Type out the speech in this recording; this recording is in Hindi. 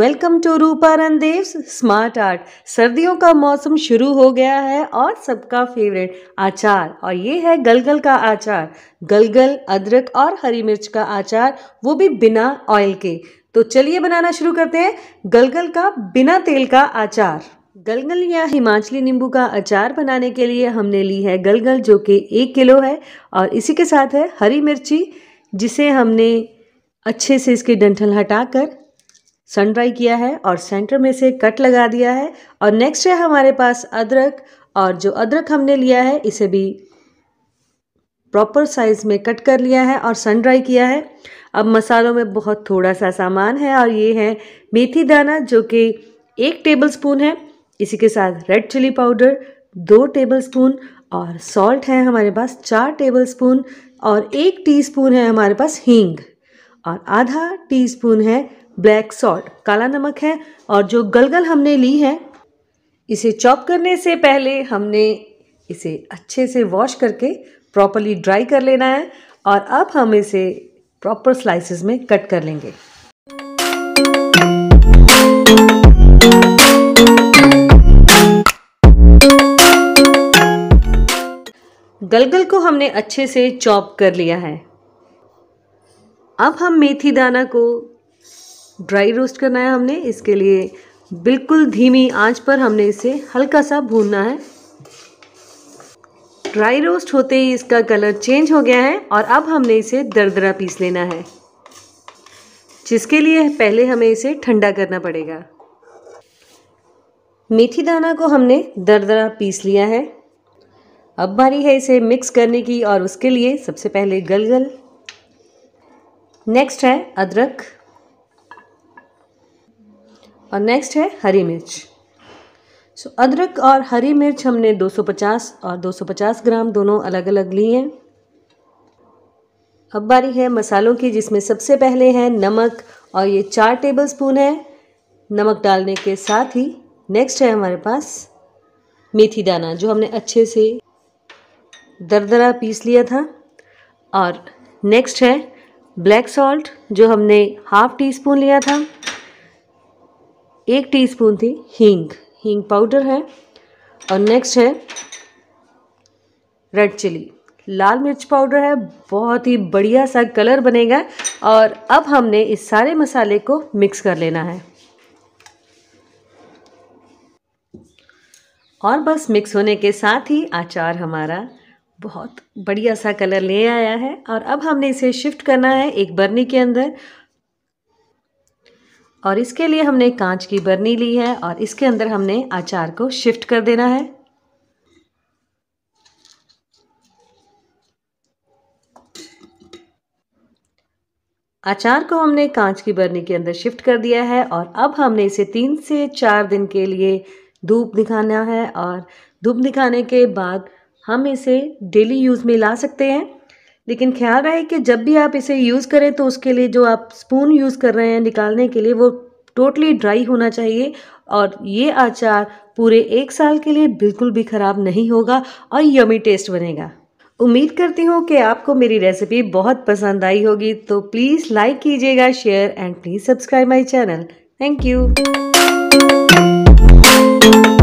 वेलकम टू रूपारन देव्स स्मार्ट आर्ट सर्दियों का मौसम शुरू हो गया है और सबका फेवरेट आचार और ये है गलगल का आचार गलगल अदरक और हरी मिर्च का आचार वो भी बिना ऑयल के तो चलिए बनाना शुरू करते हैं गलगल का बिना तेल का आचार गलगल या हिमाचली नींबू का अचार बनाने के लिए हमने ली है गलगल जो कि एक किलो है और इसी के साथ है हरी मिर्ची जिसे हमने अच्छे से इसके डंठल हटाकर सन ड्राई किया है और सेंटर में से कट लगा दिया है और नेक्स्ट है हमारे पास अदरक और जो अदरक हमने लिया है इसे भी प्रॉपर साइज़ में कट कर लिया है और सन ड्राई किया है अब मसालों में बहुत थोड़ा सा सामान है और ये है मेथी दाना जो कि एक टेबलस्पून है इसी के साथ रेड चिली पाउडर दो टेबलस्पून और सॉल्ट है हमारे पास चार टेबलस्पून और एक टीस्पून है हमारे पास हींग और आधा टीस्पून है ब्लैक सॉल्ट काला नमक है और जो गलगल हमने ली है इसे चॉप करने से पहले हमने इसे अच्छे से वॉश करके प्रॉपरली ड्राई कर लेना है और अब हम इसे प्रॉपर स्लाइसेस में कट कर लेंगे गलगल को हमने अच्छे से चॉप कर लिया है अब हम मेथी दाना को ड्राई रोस्ट करना है हमने इसके लिए बिल्कुल धीमी आंच पर हमने इसे हल्का सा भूनना है ड्राई रोस्ट होते ही इसका कलर चेंज हो गया है और अब हमने इसे दरदरा पीस लेना है जिसके लिए पहले हमें इसे ठंडा करना पड़ेगा मेथी दाना को हमने दरदरा पीस लिया है अब बारी है इसे मिक्स करने की और उसके लिए सबसे पहले गलगल नेक्स्ट है अदरक और नेक्स्ट है हरी मिर्च सो so, अदरक और हरी मिर्च हमने 250 और 250 ग्राम दोनों अलग अलग ली हैं अब बारी है मसालों की जिसमें सबसे पहले है नमक और ये चार टेबल स्पून है नमक डालने के साथ ही नेक्स्ट है हमारे पास मेथी दाना जो हमने अच्छे से दरदरा पीस लिया था और नेक्स्ट है ब्लैक सॉल्ट जो हमने हाफ टी स्पून लिया था एक टीस्पून थी हींग हींग पाउडर है और नेक्स्ट है रेड चिली लाल मिर्च पाउडर है बहुत ही बढ़िया सा कलर बनेगा और अब हमने इस सारे मसाले को मिक्स कर लेना है और बस मिक्स होने के साथ ही अचार हमारा बहुत बढ़िया सा कलर ले आया है और अब हमने इसे शिफ्ट करना है एक बर्नी के अंदर और इसके लिए हमने कांच की बर्नी ली है और इसके अंदर हमने अचार को शिफ्ट कर देना है अचार को हमने कांच की बर्नी के अंदर शिफ्ट कर दिया है और अब हमने इसे तीन से चार दिन के लिए धूप दिखाना है और धूप दिखाने के बाद हम इसे डेली यूज़ में ला सकते हैं लेकिन ख्याल रहे कि जब भी आप इसे यूज़ करें तो उसके लिए जो आप स्पून यूज़ कर रहे हैं निकालने के लिए वो टोटली ड्राई होना चाहिए और ये अचार पूरे एक साल के लिए बिल्कुल भी ख़राब नहीं होगा और यमी टेस्ट बनेगा उम्मीद करती हूँ कि आपको मेरी रेसिपी बहुत पसंद आई होगी तो प्लीज़ लाइक कीजिएगा share and please subscribe my channel thank you